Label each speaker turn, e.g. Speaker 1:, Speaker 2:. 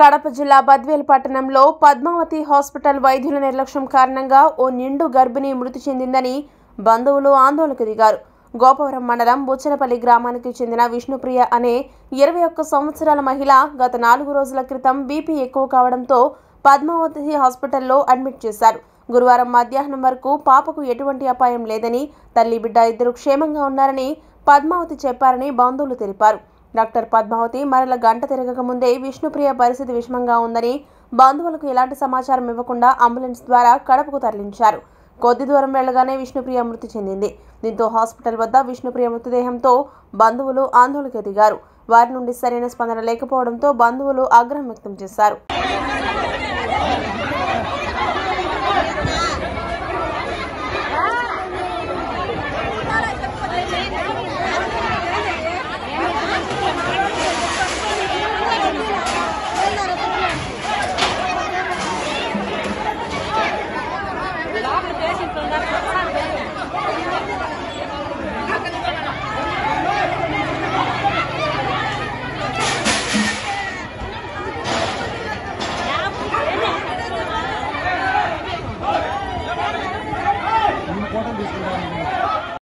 Speaker 1: కడప జిల్లా బద్వేల్ పట్టణంలో పద్మావతి హాస్పిటల్ వైద్యుల నిర్లక్ష్యం కారణంగా ఓ నిండు గర్భిణి మృతి చెందిందని బంధువులు ఆందోళనకు దిగారు గోపవరం మండలం బుచ్చనపల్లి గ్రామానికి చెందిన విష్ణుప్రియ అనే ఇరవై ఒక్క సంవత్సరాల మహిళ గత నాలుగు రోజుల క్రితం బీపీ ఎక్కువ కావడంతో పద్మావతి హాస్పిటల్లో అడ్మిట్ చేశారు గురువారం మధ్యాహ్నం వరకు పాపకు ఎటువంటి అపాయం లేదని తల్లి బిడ్డ ఇద్దరు క్షేమంగా ఉన్నారని పద్మావతి చెప్పారని బంధువులు తెలిపారు డాక్టర్ పద్మావతి మరల గంట తిరగక ముందే విష్ణుప్రియ పరిస్థితి విషమంగా ఉందని బంధువులకు ఎలాంటి సమాచారం ఇవ్వకుండా అంబులెన్స్ ద్వారా కడపకు తరలించారు కొద్ది దూరం వెళ్లగానే విష్ణుప్రియ మృతి చెందింది దీంతో హాస్పిటల్ వద్ద విష్ణుప్రియ మృతదేహంతో బంధువులు ఆందోళనకు ఎదిగారు వారి నుండి సరైన స్పందన లేకపోవడంతో బంధువులు ఆగ్రహం వ్యక్తం చేశారు